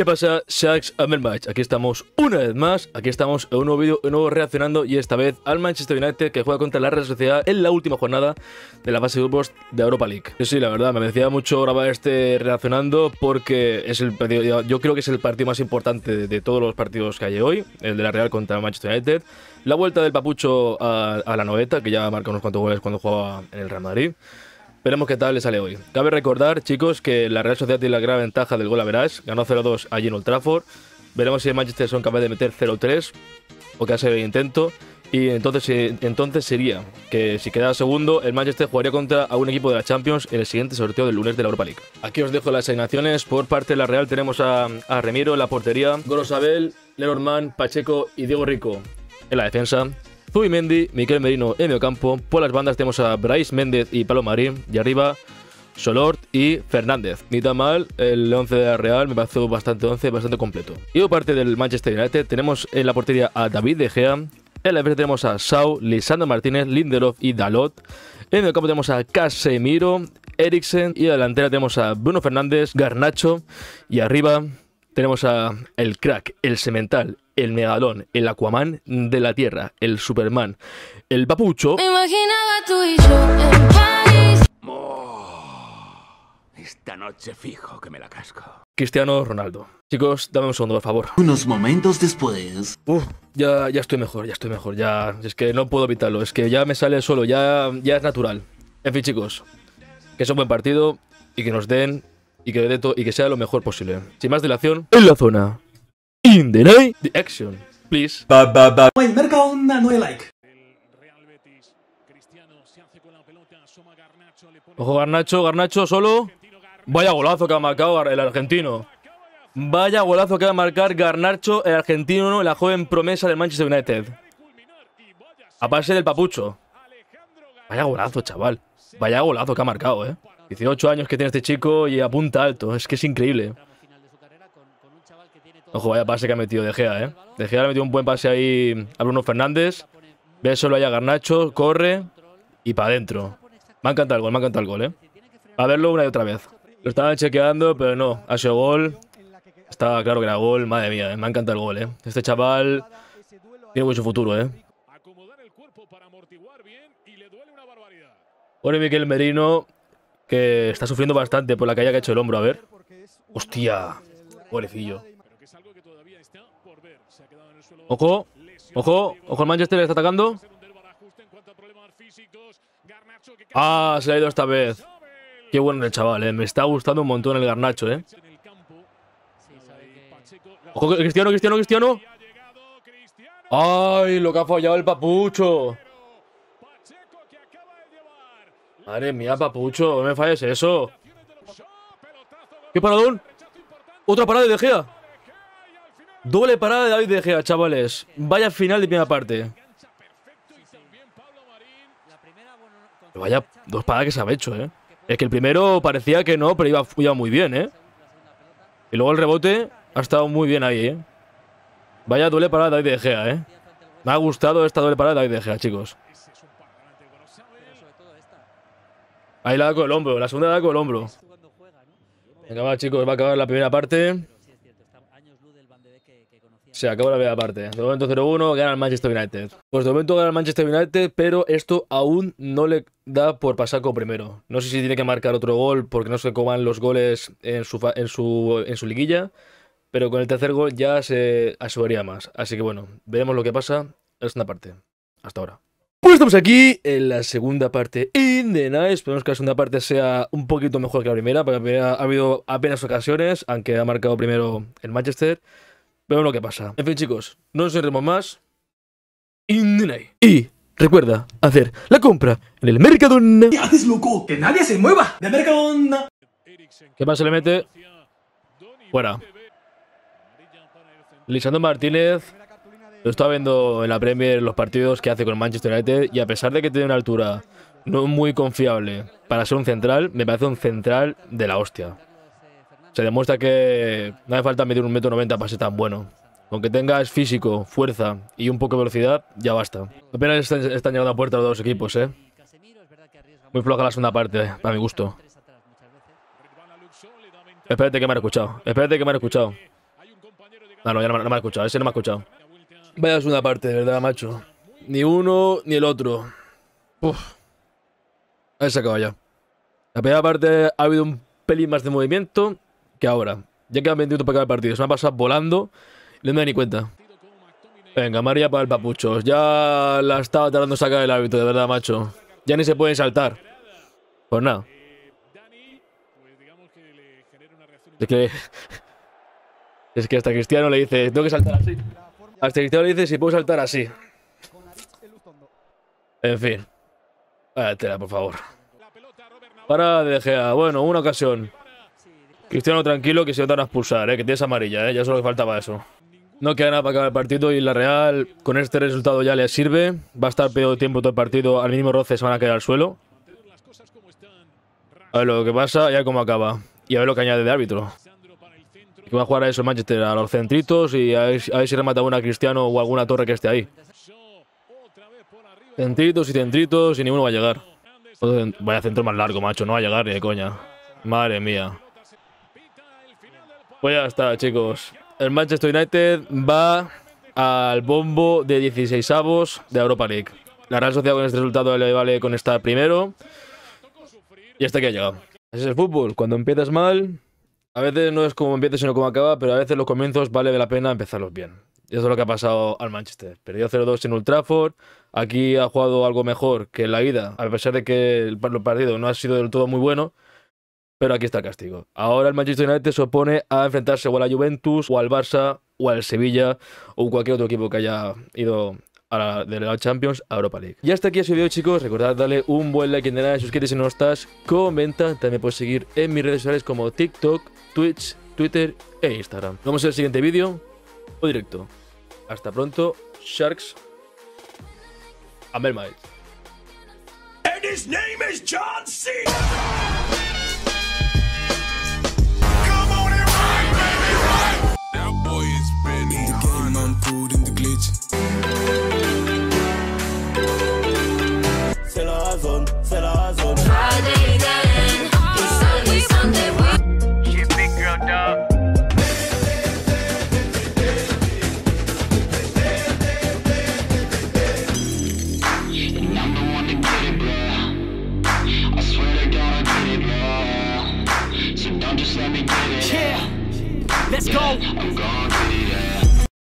¿Qué pasa, Sharks and Aquí estamos una vez más, aquí estamos en un nuevo vídeo, un nuevo reaccionando y esta vez al Manchester United que juega contra la Real Sociedad en la última jornada de la fase de grupos de Europa League. sí, la verdad, me decía mucho grabar este reaccionando porque es el yo creo que es el partido más importante de, todos los partidos que hay hoy, el de la Real contra el Manchester United. La vuelta del Papucho a, la noveta, que ya marca unos cuantos goles cuando jugaba en el Real Madrid. Veremos qué tal le sale hoy. Cabe recordar, chicos, que la Real Sociedad tiene la gran ventaja del gol a verás. Ganó 0-2 allí en Old Trafford. Veremos si el Manchester son capaces de meter 0-3 o que hace el intento. Y entonces, eh, entonces sería que si quedara segundo, el Manchester jugaría contra algún equipo de la Champions en el siguiente sorteo del lunes de la Europa League. Aquí os dejo las asignaciones. Por parte de la Real tenemos a, Remiro en la portería, Gorosabel, Lenormand, Pacheco y Diego Rico en la defensa. Mendy, Miquel Merino, Emio Campo. Por las bandas tenemos a Bryce Méndez y Palomarín. Marín. Y arriba, Solort y Fernández. Ni tan mal, el 11 de la Real me parece bastante 11, bastante completo. Y por parte del Manchester United tenemos en la portería a David De Gea. En la defensa tenemos a Sau, Lisandro Martínez, Lindelof y Dalot. En el campo tenemos a Casemiro, Eriksen y en la delantera tenemos a Bruno Fernández, Garnacho y arriba tenemos a el crack, el semental, el megalón, el Aquaman de la Tierra, el Superman, el papucho. esta noche fijo que me la casco. Cristiano Ronaldo. Chicos, dame un segundo, por favor. Unos momentos después. ya, ya estoy mejor, ya estoy mejor. Ya. Es que no puedo evitarlo. Es que ya me sale solo, ya, ya es natural. En fin, chicos. Que es un buen partido y que nos den y que, y que sea lo mejor posible. Sin más dilación, en la zona. In the night, the action. Please. Ba, ba, ba. onda, no hay like. Ojo Garnacho, Garnacho solo. Vaya golazo que ha marcado el argentino. Vaya golazo que va a marcar Garnacho, el argentino, la joven promesa del Manchester United. A base del papucho. Vaya golazo, chaval. Vaya golazo que ha marcado, eh. 18 años que tiene este chico y apunta alto. Es que es increíble. Ojo, vaya pase que ha metido De Gea, ¿eh? De Gea le ha metido un buen pase ahí a Bruno Fernández. Ve solo ahí a Garnacho, corre y para adentro. Me ha encantado el gol, me ha encantado el gol, ¿eh? A verlo una y otra vez. Lo estaba chequeando, pero no. Ha sido gol. Estaba claro que era gol. Madre mía, ¿eh? me ha encantado el gol, ¿eh? Este chaval tiene mucho futuro, ¿eh? Ahora Miguel Merino que está sufriendo bastante por la caída que ha hecho el hombro. A ver. Hostia. Pobrecillo. Ojo. Ojo. Ojo, el Manchester le está atacando. Ah, se ha ido esta vez. Qué bueno el chaval, eh. Me está gustando un montón el Garnacho, eh. Ojo, Cristiano, Cristiano, Cristiano. ¡Ay, lo que ha fallado el papucho! Madre mía, papucho, no me falles eso. ¡Qué paradón! ¡Otra parada de Gea! Doble parada de David de Gea, chavales. Vaya final de primera parte. Vaya dos paradas que se han hecho, ¿eh? Es que el primero parecía que no, pero iba, muy bien, ¿eh? Y luego el rebote ha estado muy bien ahí, ¿eh? Vaya doble parada de David de Gea, ¿eh? Me ha gustado esta doble parada de David de chicos. Ahí la da con el hombro, la segunda la da con el hombro. Venga, va, chicos, va a acabar la primera parte. Se acaba la primera parte. De momento 0-1, gana el Manchester United. Pues de momento gana el Manchester United, pero esto aún no le da por pasar primero. No sé si tiene que marcar otro gol porque no se coman los goles en su, en su, en su liguilla, pero con el tercer gol ya se aseguraría más. Así que bueno, veremos lo que pasa en la segunda parte. Hasta ahora. Pues estamos aquí en la segunda parte in the night. Esperemos que la segunda parte sea un poquito mejor que la primera, porque ha habido apenas ocasiones, aunque ha marcado primero el Manchester. Vemos lo que pasa. En fin, chicos, no nos enredemos más. In the night. Y recuerda hacer la compra en el Mercadona. ¿Qué haces, loco? ¡Que nadie se mueva! ¡De Mercadona! ¿Qué más se le mete? Fuera. Lisandro Martínez. Lo estaba viendo en la Premier los partidos que hace con Manchester United y a pesar de que tiene una altura no muy confiable para ser un central, me parece un central de la hostia. Se demuestra que no hace falta medir un metro noventa para ser tan bueno. Con que tengas físico, fuerza y un poco de velocidad, ya basta. Apenas están, llegando a puerta los dos equipos, ¿eh? Muy floja la segunda parte, eh, a mi gusto. Espérate que me han escuchado. Espérate que me han escuchado. no, ya no, no me han escuchado. Ese no me ha escuchado. Vaya segunda parte, de verdad, macho. Ni uno ni el otro. Uf. Ahí se acaba ya. La primera parte ha habido un pelín más de movimiento que ahora. Ya quedan 20 minutos para acabar el partido. Se me ha pasado volando no me da ni cuenta. Venga, María para el papuchos. Ya la estaba tardando en sacar el hábito, de verdad, macho. Ya ni se puede saltar. Pues nada. Es que... Es que hasta Cristiano le dice, tengo que saltar así. Cristiano le dice si puedo saltar así. En fin. por favor. Para de Bueno, una ocasión. Cristiano, tranquilo, que se van a expulsar, eh, que tienes amarilla, ¿eh? ya solo le faltaba eso. No queda nada para acabar el partido y la Real con este resultado ya le sirve. Va a estar peor tiempo todo el partido, al mínimo roce se van a quedar al suelo. A ver lo que pasa y a ver cómo acaba. Y a ver lo que añade de árbitro. Que va a jugar a eso el Manchester, a los centritos y a ver, a ver si remata una Cristiano o alguna torre que esté ahí. Centritos y centritos y ninguno va a llegar. Vaya centro más largo, macho. No va a llegar ni de coña. Madre mía. Pues ya está, chicos. El Manchester United va al bombo de 16 avos de Europa League. La Real Sociedad con este resultado le vale con estar primero. Y hasta que ha llegado. Ese es el fútbol. Cuando empiezas mal, a veces no es como empieza, sino como acaba, pero a veces los comienzos vale la pena empezarlos bien. Y eso es lo que ha pasado al Manchester. Perdió 0-2 en Old Trafford. Aquí ha jugado algo mejor que en la ida, a pesar de que el partido no ha sido del todo muy bueno. Pero aquí está el castigo. Ahora el Manchester United se opone a enfrentarse o a la Juventus, o al Barça, o al Sevilla, o cualquier otro equipo que haya ido a de la Champions a Europa League. Y hasta aquí el video, chicos. Recordad darle un buen like en general, suscríbete si no estás, comenta. También puedes seguir en mis redes sociales como TikTok, Twitch, Twitter e Instagram. Nos vemos en el siguiente vídeo o directo. Hasta pronto, Sharks. Amber And his name